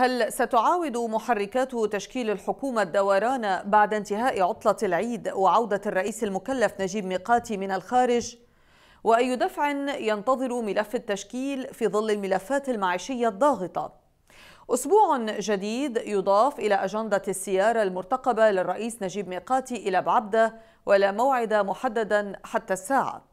هل ستعاود محركات تشكيل الحكومة الدوران بعد انتهاء عطلة العيد وعودة الرئيس المكلف نجيب ميقاتي من الخارج؟ وأي دفع ينتظر ملف التشكيل في ظل الملفات المعيشية الضاغطة؟ أسبوع جديد يضاف إلى أجندة السيارة المرتقبة للرئيس نجيب ميقاتي إلى بعبدة ولا موعد محددا حتى الساعة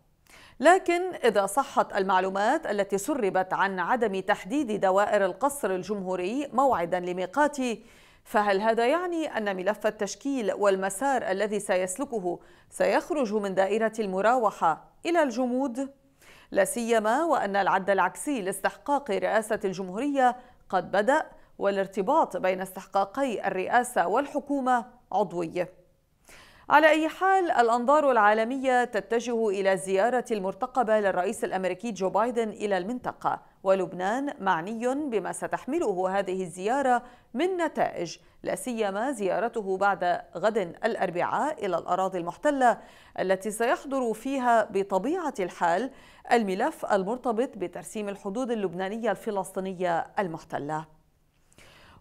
لكن إذا صحت المعلومات التي سربت عن عدم تحديد دوائر القصر الجمهوري موعدا لميقاتي فهل هذا يعني أن ملف التشكيل والمسار الذي سيسلكه سيخرج من دائرة المراوحة إلى الجمود؟ لا سيما وأن العد العكسي لاستحقاق رئاسة الجمهورية قد بدأ والارتباط بين استحقاقي الرئاسة والحكومة عضوي على أي حال الأنظار العالمية تتجه إلى الزيارة المرتقبة للرئيس الأمريكي جو بايدن إلى المنطقة ولبنان معني بما ستحمله هذه الزيارة من نتائج لا سيما زيارته بعد غد الأربعاء إلى الأراضي المحتلة التي سيحضر فيها بطبيعة الحال الملف المرتبط بترسيم الحدود اللبنانية الفلسطينية المحتلة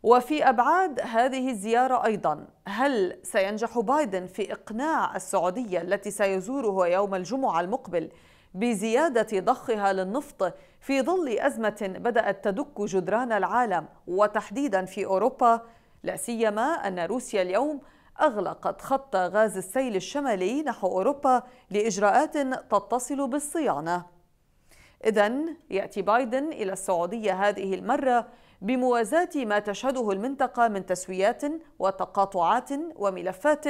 وفي أبعاد هذه الزيارة أيضا هل سينجح بايدن في إقناع السعودية التي سيزوره يوم الجمعة المقبل بزيادة ضخها للنفط في ظل أزمة بدأت تدك جدران العالم وتحديدا في أوروبا لا سيما أن روسيا اليوم أغلقت خط غاز السيل الشمالي نحو أوروبا لإجراءات تتصل بالصيانة إذا يأتي بايدن إلى السعودية هذه المرة بموازاة ما تشهده المنطقة من تسويات وتقاطعات وملفات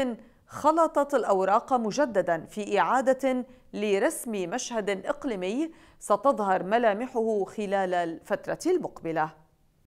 خلطت الأوراق مجددا في إعادة لرسم مشهد إقليمي ستظهر ملامحه خلال الفترة المقبلة